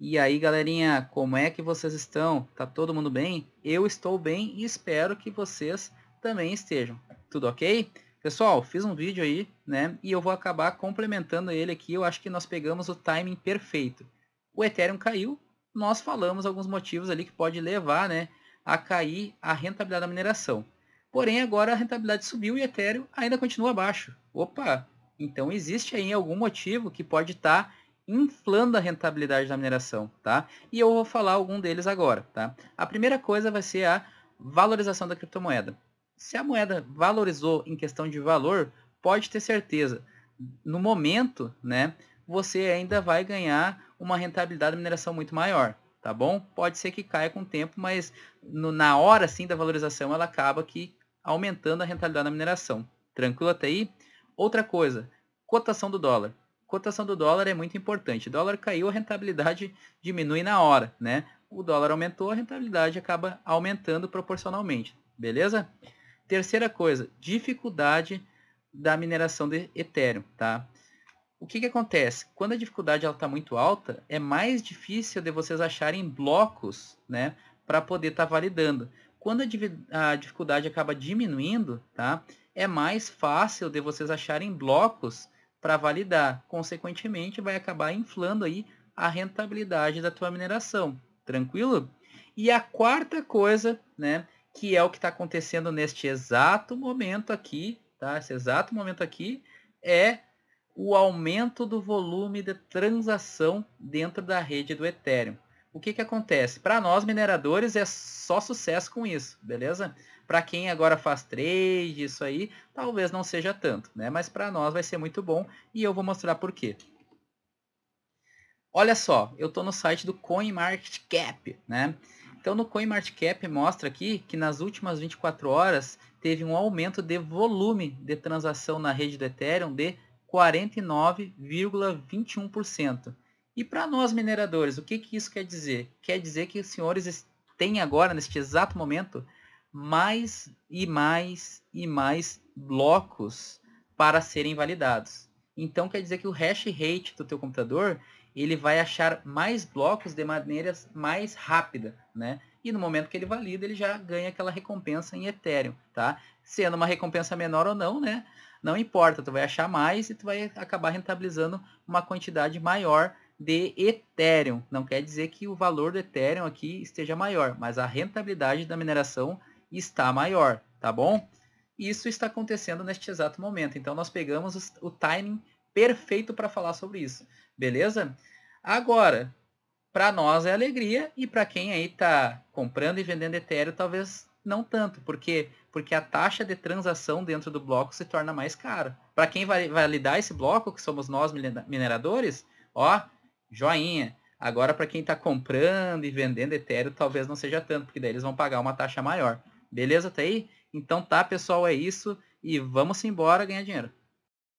E aí, galerinha, como é que vocês estão? Tá todo mundo bem? Eu estou bem e espero que vocês também estejam. Tudo ok? Pessoal, fiz um vídeo aí, né? E eu vou acabar complementando ele aqui. Eu acho que nós pegamos o timing perfeito. O Ethereum caiu, nós falamos alguns motivos ali que pode levar, né, a cair a rentabilidade da mineração. Porém, agora a rentabilidade subiu e o Ethereum ainda continua abaixo. Opa! Então existe aí algum motivo que pode estar tá inflando a rentabilidade da mineração, tá? E eu vou falar algum deles agora, tá? A primeira coisa vai ser a valorização da criptomoeda. Se a moeda valorizou em questão de valor, pode ter certeza, no momento, né, você ainda vai ganhar uma rentabilidade da mineração muito maior, tá bom? Pode ser que caia com o tempo, mas no, na hora sim da valorização ela acaba que aumentando a rentabilidade da mineração. Tranquilo até aí? Outra coisa, cotação do dólar cotação do dólar é muito importante. O dólar caiu, a rentabilidade diminui na hora, né? O dólar aumentou, a rentabilidade acaba aumentando proporcionalmente, beleza? Terceira coisa, dificuldade da mineração de Ethereum, tá? O que, que acontece? Quando a dificuldade está muito alta, é mais difícil de vocês acharem blocos, né? Para poder estar tá validando. Quando a, a dificuldade acaba diminuindo, tá? É mais fácil de vocês acharem blocos para validar. Consequentemente, vai acabar inflando aí a rentabilidade da tua mineração. Tranquilo? E a quarta coisa, né, que é o que está acontecendo neste exato momento aqui, tá? Esse exato momento aqui é o aumento do volume de transação dentro da rede do Ethereum o que, que acontece? Para nós mineradores é só sucesso com isso, beleza? Para quem agora faz trade, isso aí, talvez não seja tanto, né? Mas para nós vai ser muito bom e eu vou mostrar por quê. Olha só, eu estou no site do CoinMarketCap, né? Então no CoinMarketCap mostra aqui que nas últimas 24 horas teve um aumento de volume de transação na rede do Ethereum de 49,21%. E para nós mineradores, o que, que isso quer dizer? Quer dizer que os senhores têm agora, neste exato momento, mais e mais e mais blocos para serem validados. Então quer dizer que o hash rate do teu computador ele vai achar mais blocos de maneira mais rápida, né? E no momento que ele valida, ele já ganha aquela recompensa em Ethereum, tá? Sendo uma recompensa menor ou não, né? Não importa, tu vai achar mais e tu vai acabar rentabilizando uma quantidade maior de Ethereum. Não quer dizer que o valor do Ethereum aqui esteja maior, mas a rentabilidade da mineração está maior, tá bom? Isso está acontecendo neste exato momento. Então nós pegamos o timing perfeito para falar sobre isso, beleza? Agora, para nós é alegria e para quem aí está comprando e vendendo Ethereum talvez não tanto, porque porque a taxa de transação dentro do bloco se torna mais cara. Para quem vai validar esse bloco, que somos nós mineradores, ó, joinha. Agora, para quem está comprando e vendendo Ethereum, talvez não seja tanto, porque daí eles vão pagar uma taxa maior. Beleza, tá aí? Então tá, pessoal, é isso. E vamos embora ganhar dinheiro.